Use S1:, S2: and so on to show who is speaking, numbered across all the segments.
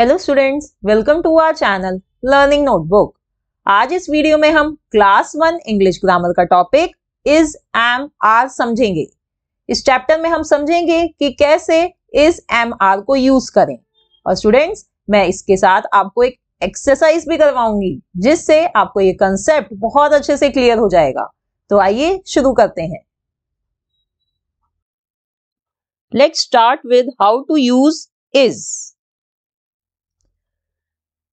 S1: Hello students welcome to our channel learning notebook आज इस video में हम क्लास वन इंग्लिश ग्रामर का टॉपिक इज एम आर समझेंगे इस चैप्टर में हम समझेंगे कि कैसे इज एम आर को यूज करें और स्टूडेंट्स मैं इसके साथ आपको एक एक्सरसाइज भी करवाऊंगी जिससे आपको ये कंसेप्ट बहुत अच्छे से क्लियर हो जाएगा तो आइए शुरू करते हैं let's start with how to use is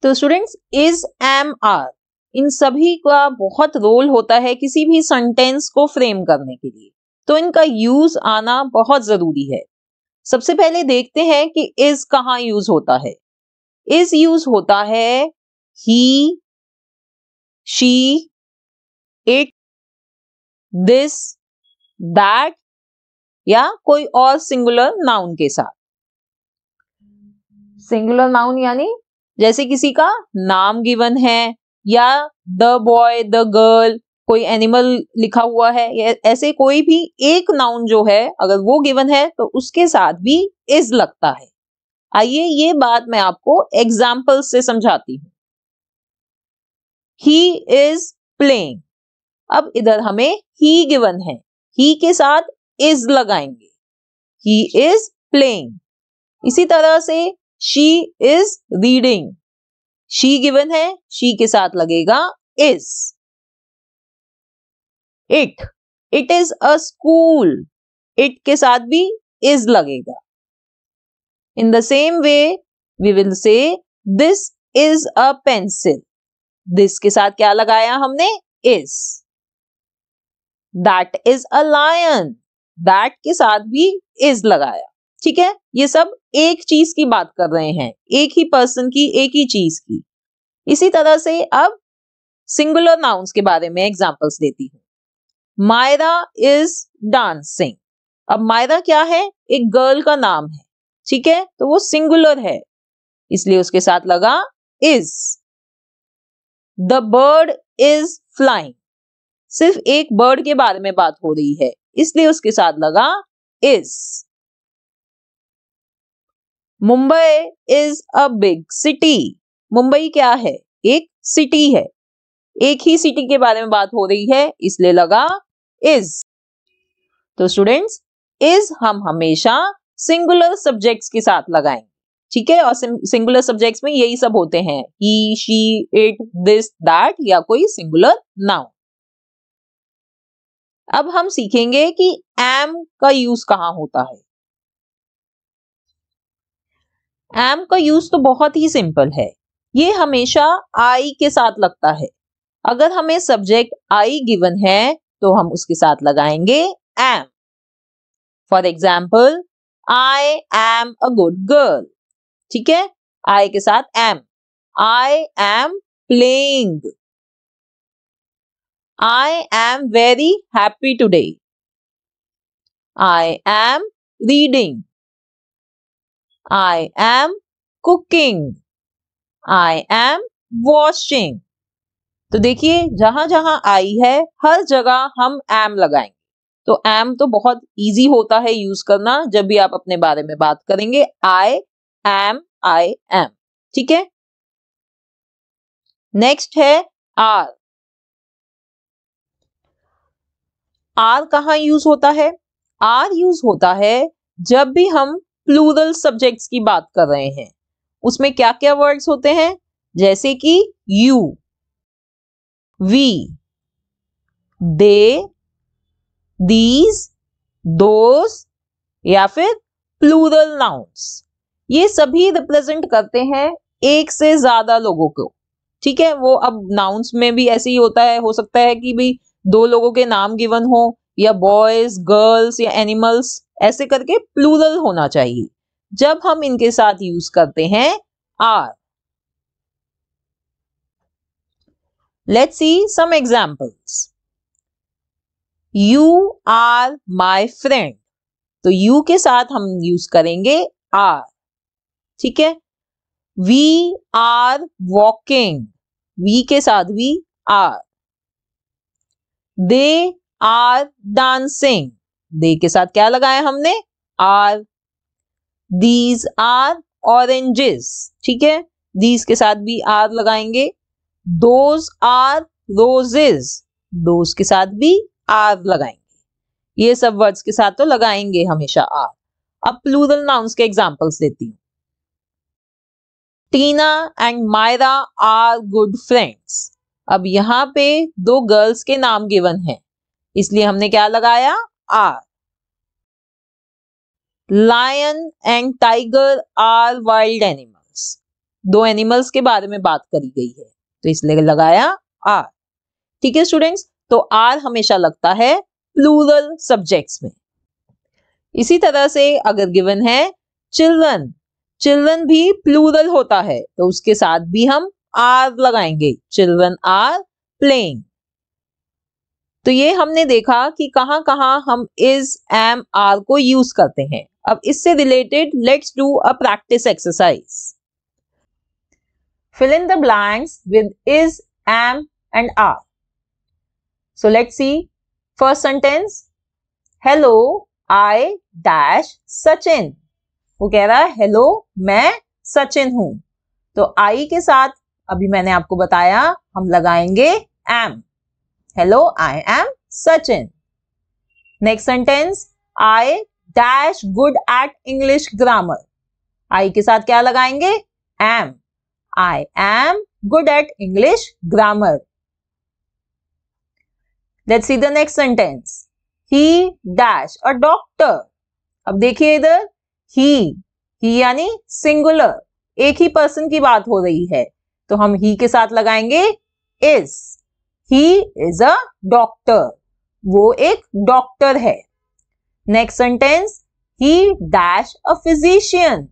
S1: तो स्टूडेंट्स इज एम आर इन सभी का बहुत रोल होता है किसी भी सेंटेंस को फ्रेम करने के लिए तो इनका यूज आना बहुत जरूरी है सबसे पहले देखते हैं कि इज कहाँ यूज होता है इज यूज होता है he she it this that या कोई और सिंगुलर नाउन के साथ सिंगुलर नाउन यानी जैसे किसी का नाम गिवन है या द बॉय द गर्ल कोई एनिमल लिखा हुआ है ऐसे कोई भी एक नाउन जो है अगर वो गिवन है तो उसके साथ भी इज लगता है आइए ये बात मैं आपको एग्जाम्पल से समझाती हूं ही इज प्लेइंग अब इधर हमें ही गिवन है ही के साथ इज लगाएंगे ही इज प्लेइंग इसी तरह से she is reading she given है शी के साथ लगेगा is it it is a school it के साथ भी इज लगेगा in the same way we will say this is a pencil this के साथ क्या लगाया हमने is that is a lion that के साथ भी इज लगाया ठीक है ये सब एक चीज की बात कर रहे हैं एक ही पर्सन की एक ही चीज की इसी तरह से अब सिंगुलर नाउन्स के बारे में एग्जाम्पल्स देती हूँ मायरा इज डांसिंग अब मायरा क्या है एक गर्ल का नाम है ठीक है तो वो सिंगुलर है इसलिए उसके साथ लगा is the bird is flying सिर्फ एक बर्ड के बारे में बात हो रही है इसलिए उसके साथ लगा is Mumbai is a big city Mumbai क्या है एक सिटी है एक ही सिटी के बारे में बात हो रही है इसलिए लगा इज तो स्टूडेंट्स इज हम हमेशा सिंगुलर सब्जेक्ट्स के साथ लगाएंगे ठीक है और सिंगुलर सब्जेक्ट्स में यही सब होते हैं he she it this that या कोई सिंगुलर नाउन अब हम सीखेंगे कि एम का यूज कहाँ होता है एम का यूज तो बहुत ही सिंपल है ये हमेशा आई के साथ लगता है अगर हमें सब्जेक्ट आई गिवन है तो हम उसके साथ लगाएंगे am for example I am a good girl ठीक है आई के साथ am I am playing I am very happy today I am reading I am cooking. I am washing. तो देखिए जहां जहां आई है हर जगह हम एम लगाएंगे तो एम तो बहुत इजी होता है यूज करना जब भी आप अपने बारे में बात करेंगे आई एम आई एम ठीक है नेक्स्ट है आर आर कहाँ यूज होता है आर यूज होता है जब भी हम प्लूरल सब्जेक्ट्स की बात कर रहे हैं उसमें क्या क्या वर्ड्स होते हैं जैसे कि you we they these those या फिर प्लूरल नाउन्स ये सभी रिप्रेजेंट करते हैं एक से ज्यादा लोगों को ठीक है वो अब नाउन्स में भी ऐसे ही होता है हो सकता है कि भाई दो लोगों के नाम गिवन हो या बॉयज गर्ल्स या एनिमल्स ऐसे करके प्लूरल होना चाहिए जब हम इनके साथ यूज करते हैं are let's see some examples you are my friend तो यू के साथ हम यूज करेंगे आर ठीक है वी आर वॉकिंग वी के साथ we are they are dancing they के साथ क्या लगाया हमने आर दीज आर ऑरेंजेस ठीक है दीज के साथ भी आर लगाएंगे दोज आर रोजेज दोज के साथ भी आर लगाएंगे ये सब वर्ड्स के साथ तो लगाएंगे हमेशा आर अब प्लूरल नाउंस के एग्जाम्पल्स देती हूँ Tina and Mayra are good friends अब यहाँ पे दो गर्ल्स के नाम गिवन हैं इसलिए हमने क्या लगाया are lion and tiger are wild animals दो एनिमल्स के बारे में बात करी गई है तो इसलिए लगाया आर ठीक है स्टूडेंट्स तो आर हमेशा लगता है प्लूरल सब्जेक्ट्स में इसी तरह से अगर गिवन है चिल्ड्रन चिल्ड्रन भी प्लूरल होता है तो उसके साथ भी हम आर लगाएंगे चिल्ड्रन आर प्लेइंग तो ये हमने देखा कि कहाँ कहाँ हम इज एम आर को यूज करते हैं अब इससे related let's do a practice exercise fill in the blanks with is am and are so let's see first sentence hello I dash Sachin वो कह रहा है हेलो मैं सचिन हूं तो आई के साथ अभी मैंने आपको बताया हम लगाएंगे am Hello, I am Sachin. Next sentence, I dash good at English grammar. I के साथ क्या लगाएंगे am. I am good at English grammar. Let's see the next sentence. He dash a doctor. अब देखिए इधर he ही यानी singular एक ही person की बात हो रही है तो हम ही के साथ लगाएंगे is he is a doctor वो एक डॉक्टर है next sentence he dash a physician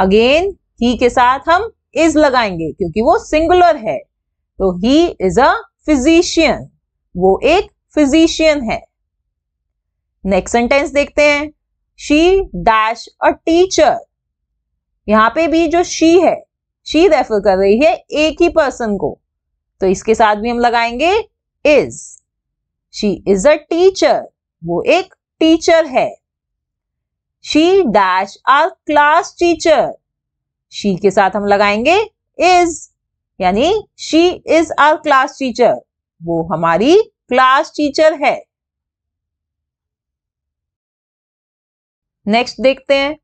S1: again he के साथ हम इज लगाएंगे क्योंकि वो सिंगुलर है तो ही इज अ फिजिशियन वो एक फिजिशियन है नेक्स्ट सेंटेंस देखते हैं शी डैश अ टीचर यहां पे भी जो शी है शी रेफर कर रही है एक ही पर्सन को तो इसके साथ भी हम लगाएंगे is she is a teacher वो एक टीचर है she dash our class teacher she के साथ हम लगाएंगे इज यानी she is our class teacher वो हमारी क्लास टीचर है नेक्स्ट देखते हैं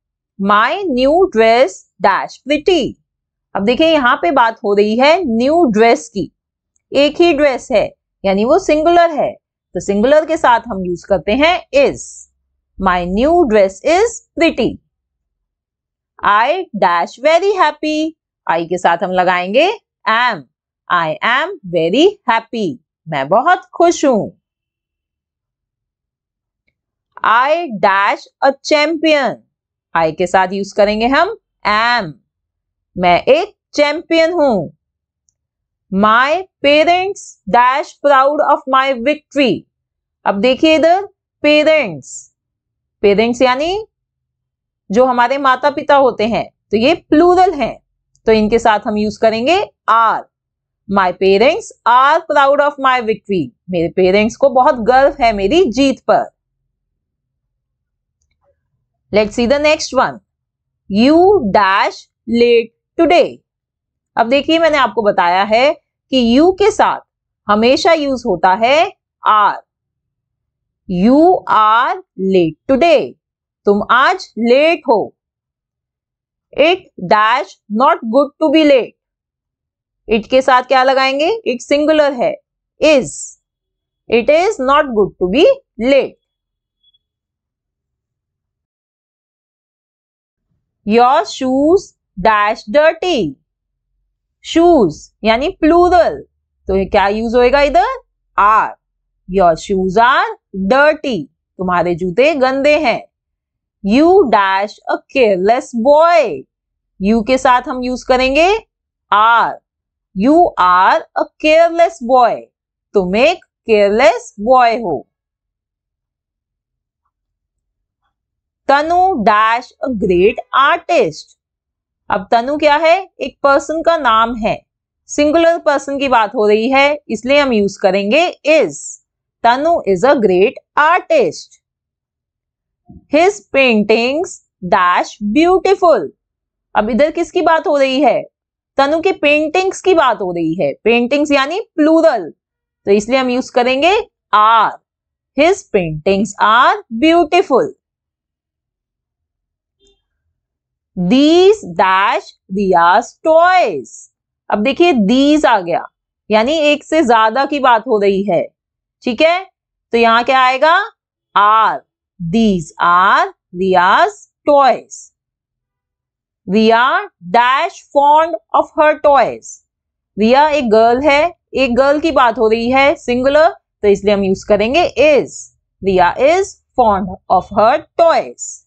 S1: my new dress dash pretty अब देखिये यहां पे बात हो रही है न्यू ड्रेस की एक ही ड्रेस है यानी वो सिंगुलर है तो सिंगुलर के साथ हम यूज करते हैं is my new dress is pretty I dash very happy I के साथ हम लगाएंगे am I am very happy मैं बहुत खुश हूं I dash a champion I के साथ यूज करेंगे हम एम मैं एक चैंपियन हूं my parents dash proud of my victory अब देखिए इधर पेरेंट्स पेरेंट्स यानी जो हमारे माता पिता होते हैं तो ये प्लूरल हैं तो इनके साथ हम यूज करेंगे are my parents are proud of my victory मेरे पेरेंट्स को बहुत गर्व है मेरी जीत पर let see the next one you dash late today अब देखिए मैंने आपको बताया है कि यू के साथ हमेशा यूज होता है are you are late today तुम आज लेट हो it dash not good to be late it के साथ क्या लगाएंगे इट सिंगुलर है is it is not good to be late your shoes dash dirty shoes यानी प्लूरल तो क्या यूज होएगा इधर are your shoes are dirty तुम्हारे जूते गंदे हैं you dash a careless boy you के साथ हम यूज करेंगे are you are a careless boy तुम एक केयरलेस बॉय हो Tanu dash a great artist अब तनु क्या है एक पर्सन का नाम है सिंगुलर पर्सन की बात हो रही है इसलिए हम यूज करेंगे is Tanu is a great artist his paintings dash beautiful अब इधर किसकी बात हो रही है तनु के पेंटिंग्स की बात हो रही है पेंटिंग्स यानी प्लूरल तो इसलिए हम यूज करेंगे are his paintings are beautiful these dash Diya's toys अब देखिए दीज आ गया यानी एक से ज्यादा की बात हो रही है ठीक है तो यहां क्या आएगा are these are Riya's toys we are dash fond of her toys Riya एक गर्ल है एक गर्ल की बात हो रही है सिंगुलर तो इसलिए हम यूज करेंगे is Riya is fond of her toys